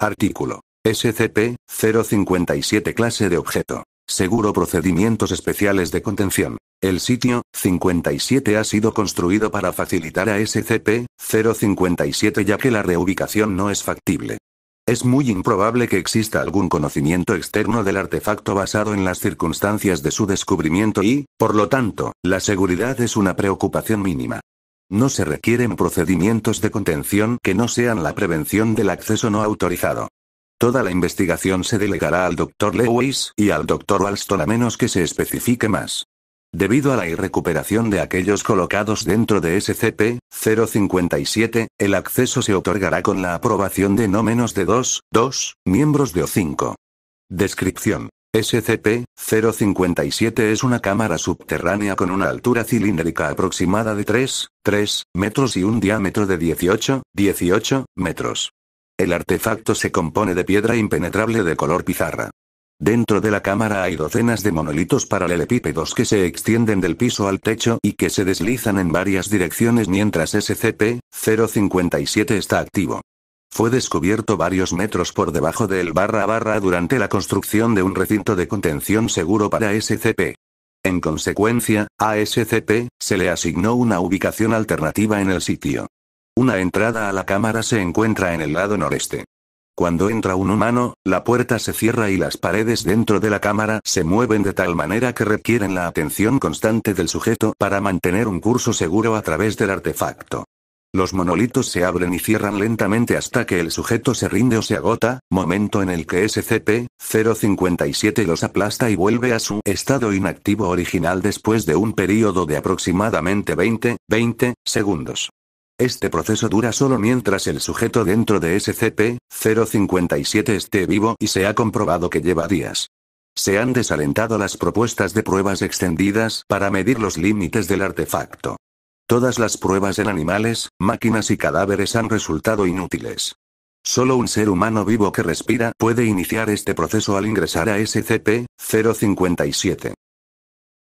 Artículo. SCP-057 Clase de objeto. Seguro procedimientos especiales de contención. El sitio 57 ha sido construido para facilitar a SCP-057 ya que la reubicación no es factible. Es muy improbable que exista algún conocimiento externo del artefacto basado en las circunstancias de su descubrimiento y, por lo tanto, la seguridad es una preocupación mínima. No se requieren procedimientos de contención que no sean la prevención del acceso no autorizado. Toda la investigación se delegará al Dr. Lewis y al Dr. Walston a menos que se especifique más. Debido a la irrecuperación de aquellos colocados dentro de SCP-057, el acceso se otorgará con la aprobación de no menos de dos, dos miembros de O5. Descripción. SCP-057 es una cámara subterránea con una altura cilíndrica aproximada de 3,3 metros y un diámetro de 18, 18 metros. El artefacto se compone de piedra impenetrable de color pizarra. Dentro de la cámara hay docenas de monolitos paralelepípedos que se extienden del piso al techo y que se deslizan en varias direcciones mientras SCP-057 está activo. Fue descubierto varios metros por debajo del barra a barra durante la construcción de un recinto de contención seguro para SCP. En consecuencia, a SCP, se le asignó una ubicación alternativa en el sitio. Una entrada a la cámara se encuentra en el lado noreste. Cuando entra un humano, la puerta se cierra y las paredes dentro de la cámara se mueven de tal manera que requieren la atención constante del sujeto para mantener un curso seguro a través del artefacto. Los monolitos se abren y cierran lentamente hasta que el sujeto se rinde o se agota, momento en el que SCP-057 los aplasta y vuelve a su estado inactivo original después de un período de aproximadamente 20, 20 segundos. Este proceso dura solo mientras el sujeto dentro de SCP-057 esté vivo y se ha comprobado que lleva días. Se han desalentado las propuestas de pruebas extendidas para medir los límites del artefacto. Todas las pruebas en animales, máquinas y cadáveres han resultado inútiles. Solo un ser humano vivo que respira puede iniciar este proceso al ingresar a SCP-057.